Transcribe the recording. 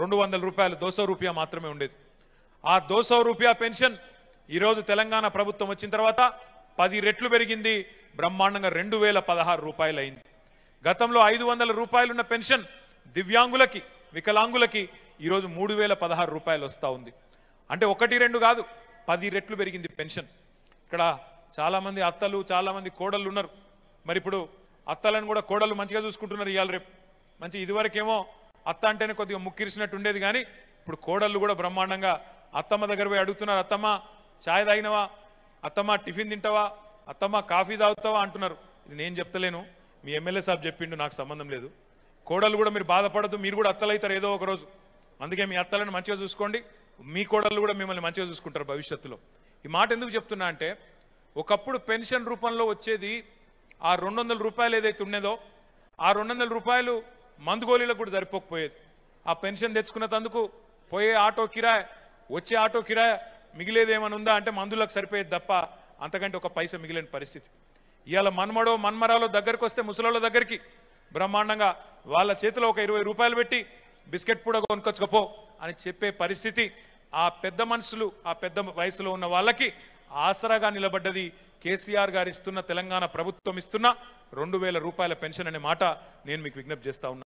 రెండు వందల రూపాయలు దోసో రూపాయ మాత్రమే ఉండేది ఆ దోసో రూపాయ పెన్షన్ ఈరోజు తెలంగాణ ప్రభుత్వం వచ్చిన తర్వాత పది రెట్లు పెరిగింది బ్రహ్మాండంగా రెండు వేల పదహారు రూపాయలు అయింది గతంలో ఐదు వందల రూపాయలున్న పెన్షన్ దివ్యాంగులకి వికలాంగులకి ఈరోజు మూడు వేల పదహారు రూపాయలు వస్తూ ఉంది అంటే ఒకటి రెండు కాదు పది రెట్లు పెరిగింది పెన్షన్ ఇక్కడ చాలామంది అత్తలు చాలామంది కోడళ్ళు ఉన్నారు మరి ఇప్పుడు అత్తలను కూడా కోడళ్ళు మంచిగా చూసుకుంటున్నారు ఇవాళ రేపు మంచి ఇదివరకేమో అత్త అంటేనే కొద్దిగా ముక్కిరిసినట్టు ఉండేది కానీ ఇప్పుడు కోడళ్ళు కూడా బ్రహ్మాండంగా అత్తమ్మ దగ్గర పోయి అడుగుతున్నారు అత్తమ్మ ఛాయ్ తాగినవా అత్తమ్మ టిఫిన్ తింటావా అత్తమ్మ కాఫీ తాగుతావా అంటున్నారు ఇది నేను చెప్తలేను మీ ఎమ్మెల్యే సాబ్ చెప్పిండు నాకు సంబంధం లేదు కోడళ్ళు కూడా మీరు బాధపడద్దు మీరు కూడా అత్తలవుతారు ఏదో ఒక రోజు అందుకే మీ అత్తలను మంచిగా చూసుకోండి మీ కోడళ్ళు కూడా మిమ్మల్ని మంచిగా చూసుకుంటారు భవిష్యత్తులో ఈ మాట ఎందుకు చెప్తున్నా అంటే ఒకప్పుడు పెన్షన్ రూపంలో వచ్చేది ఆ రెండు రూపాయలు ఏదైతే ఉండేదో ఆ రెండు రూపాయలు మందుగోళీలకు కూడా సరిపోకపోయేది ఆ పెన్షన్ తెచ్చుకున్న తందుకు పోయే ఆటో కిరాయ్ వచ్చే ఆటో కిరాయ్ ఏమైనా ఉందా అంటే మందులకు సరిపోయేది తప్ప అంతకంటే ఒక పైస మిగిలిన పరిస్థితి ఇవాళ మన్మడో మన్మరాలో దగ్గరకు వస్తే ముసలోళ్ళ దగ్గరికి బ్రహ్మాండంగా వాళ్ళ చేతిలో ఒక ఇరవై రూపాయలు పెట్టి బిస్కెట్ పూడ కొనుక్కొచ్చుకపో అని చెప్పే పరిస్థితి ఆ పెద్ద మనుషులు ఆ పెద్ద వయసులో ఉన్న వాళ్ళకి ఆసరాగా నిలబడ్డది కేసీఆర్ గారు ఇస్తున్న తెలంగాణ ప్రభుత్వం ఇస్తున్న రెండు రూపాయల పెన్షన్ అనే మాట నేను మీకు విజ్ఞప్తి చేస్తా